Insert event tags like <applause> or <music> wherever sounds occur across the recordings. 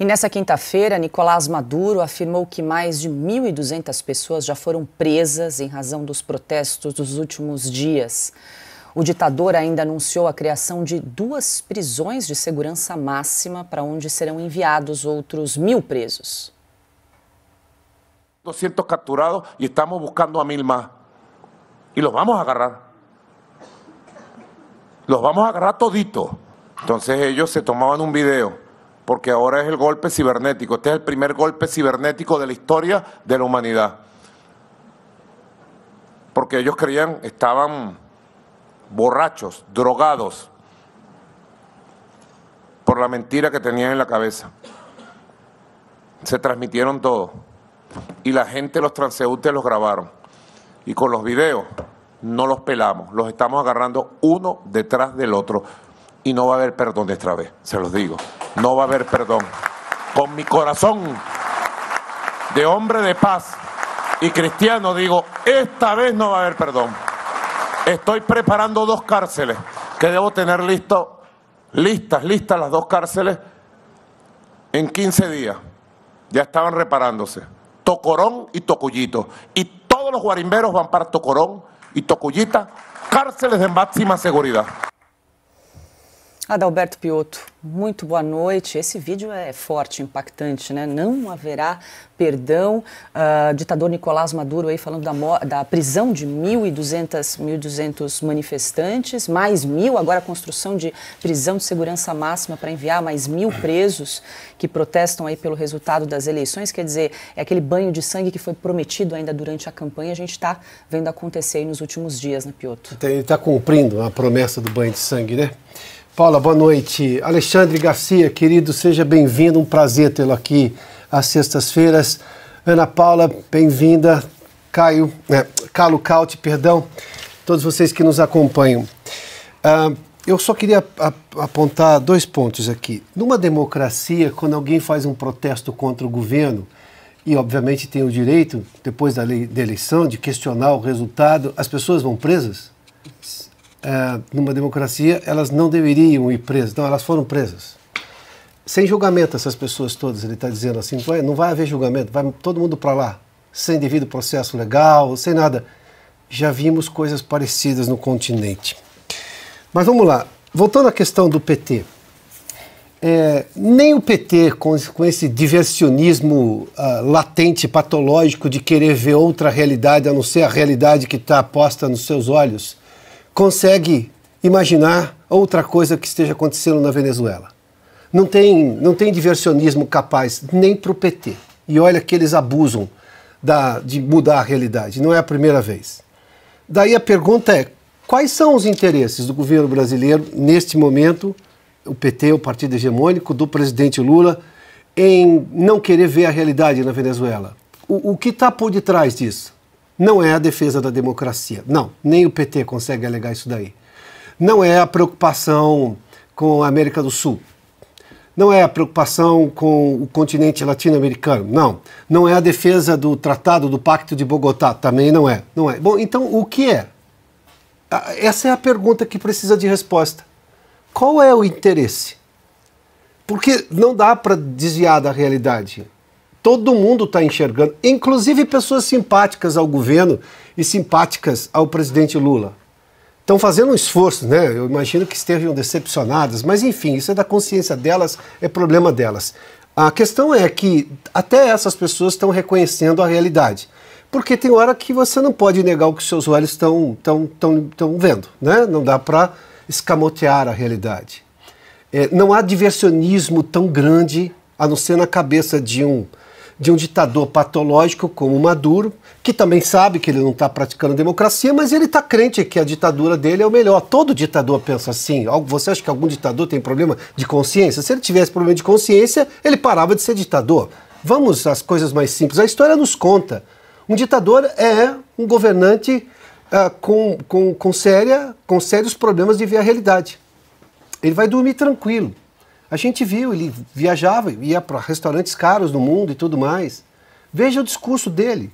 E nessa quinta-feira, Nicolás Maduro afirmou que mais de 1.200 pessoas já foram presas em razão dos protestos dos últimos dias. O ditador ainda anunciou a criação de duas prisões de segurança máxima para onde serão enviados outros mil presos. 200 capturados e estamos buscando a mil mais. E los vamos a agarrar. Los vamos a agarrar todito. Então, eles se tomavam um vídeo. porque ahora es el golpe cibernético. Este es el primer golpe cibernético de la historia de la humanidad. Porque ellos creían, estaban borrachos, drogados, por la mentira que tenían en la cabeza. Se transmitieron todo. Y la gente, los transeúntes, los grabaron. Y con los videos no los pelamos, los estamos agarrando uno detrás del otro y no va a haber perdón de esta vez, se los digo. No va a haber perdón. Con mi corazón de hombre de paz y cristiano digo, esta vez no va a haber perdón. Estoy preparando dos cárceles que debo tener listo, listas, listas las dos cárceles en 15 días. Ya estaban reparándose. Tocorón y Tocullito. Y todos los guarimberos van para Tocorón y Tocullita, cárceles de máxima seguridad. Adalberto Piotto, muito boa noite. Esse vídeo é forte, impactante, né? Não haverá perdão. Uh, ditador Nicolás Maduro aí falando da, da prisão de 1.200 manifestantes, mais mil, agora a construção de prisão de segurança máxima para enviar mais mil presos que protestam aí pelo resultado das eleições. Quer dizer, é aquele banho de sangue que foi prometido ainda durante a campanha. A gente está vendo acontecer aí nos últimos dias, né, Piotto? Tá, ele está cumprindo a promessa do banho de sangue, né? Paula, boa noite. Alexandre Garcia, querido, seja bem-vindo. Um prazer tê-lo aqui às sextas-feiras. Ana Paula, bem-vinda. Caio, é, né, Carlo Cauti, perdão. Todos vocês que nos acompanham. Ah, eu só queria apontar dois pontos aqui. Numa democracia, quando alguém faz um protesto contra o governo, e obviamente tem o direito, depois da, lei, da eleição, de questionar o resultado, as pessoas vão presas? É, numa democracia, elas não deveriam ir presas. Não, elas foram presas. Sem julgamento, essas pessoas todas, ele está dizendo assim: não vai haver julgamento, vai todo mundo para lá, sem devido processo legal, sem nada. Já vimos coisas parecidas no continente. Mas vamos lá, voltando à questão do PT. É, nem o PT, com, com esse diversionismo uh, latente, patológico de querer ver outra realidade a não ser a realidade que está posta nos seus olhos, consegue imaginar outra coisa que esteja acontecendo na Venezuela. Não tem, não tem diversionismo capaz nem para o PT. E olha que eles abusam da, de mudar a realidade, não é a primeira vez. Daí a pergunta é: quais são os interesses do governo brasileiro neste momento, o PT, o partido hegemônico, do presidente Lula, em não querer ver a realidade na Venezuela? O, o que está por detrás disso? Não é a defesa da democracia. Não, nem o PT consegue alegar isso daí. Não é a preocupação com a América do Sul. Não é a preocupação com o continente latino-americano. Não. Não é a defesa do Tratado do Pacto de Bogotá. Também não é. Não é. Bom, então o que é? Essa é a pergunta que precisa de resposta. Qual é o interesse? Porque não dá para desviar da realidade todo mundo está enxergando, inclusive pessoas simpáticas ao governo e simpáticas ao presidente Lula. Estão fazendo um esforço, né? Eu imagino que estejam decepcionadas, mas enfim, isso é da consciência delas, é problema delas. A questão é que até essas pessoas estão reconhecendo a realidade. Porque tem hora que você não pode negar o que seus olhos estão tão, tão, tão vendo, né? Não dá para escamotear a realidade. É, não há diversionismo tão grande, a não ser na cabeça de um de um ditador patológico como Maduro, que também sabe que ele não está praticando democracia, mas ele está crente que a ditadura dele é o melhor. Todo ditador pensa assim. Você acha que algum ditador tem problema de consciência? Se ele tivesse problema de consciência, ele parava de ser ditador. Vamos às coisas mais simples. A história nos conta. Um ditador é um governante uh, com, com, com, séria, com sérios problemas de ver a realidade. Ele vai dormir tranquilo. A gente viu, ele viajava, ia para restaurantes caros no mundo e tudo mais. Veja o discurso dele.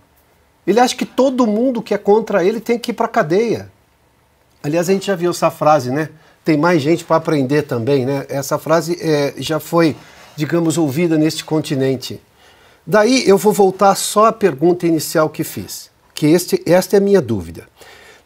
Ele acha que todo mundo que é contra ele tem que ir para cadeia. Aliás, a gente já viu essa frase, né? Tem mais gente para aprender também, né? Essa frase é, já foi, digamos, ouvida neste continente. Daí eu vou voltar só à pergunta inicial que fiz, que este, esta é a minha dúvida.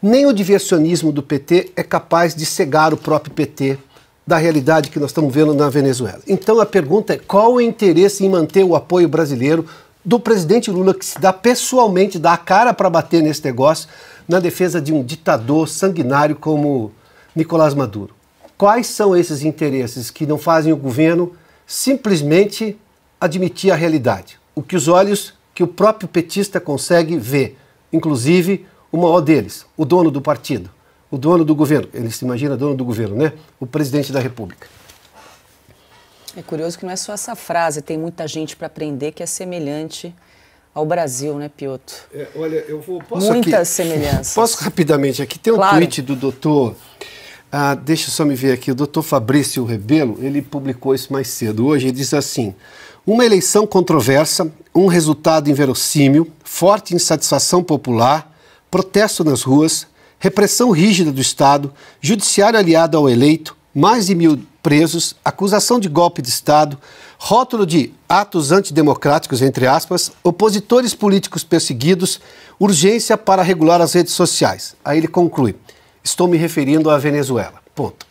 Nem o diversionismo do PT é capaz de cegar o próprio PT da realidade que nós estamos vendo na Venezuela. Então a pergunta é: qual o interesse em manter o apoio brasileiro do presidente Lula, que se dá pessoalmente, dá a cara para bater nesse negócio, na defesa de um ditador sanguinário como Nicolás Maduro? Quais são esses interesses que não fazem o governo simplesmente admitir a realidade? O que os olhos que o próprio petista consegue ver, inclusive o maior deles, o dono do partido o dono do governo, ele se imagina dono do governo, né? O presidente da República. É curioso que não é só essa frase, tem muita gente para aprender que é semelhante ao Brasil, né, Pioto? É, olha, eu vou. Posso Muitas aqui, semelhanças. <laughs> Posso rapidamente aqui? Tem um claro. tweet do doutor. Ah, deixa eu só me ver aqui. O doutor Fabrício Rebelo, ele publicou isso mais cedo. Hoje ele diz assim: uma eleição controversa, um resultado inverossímil, forte insatisfação popular, protesto nas ruas, repressão rígida do Estado, judiciário aliado ao eleito, mais de mil presos, acusação de golpe de Estado, rótulo de atos antidemocráticos, entre aspas, opositores políticos perseguidos, urgência para regular as redes sociais. Aí ele conclui: estou me referindo à Venezuela. Ponto.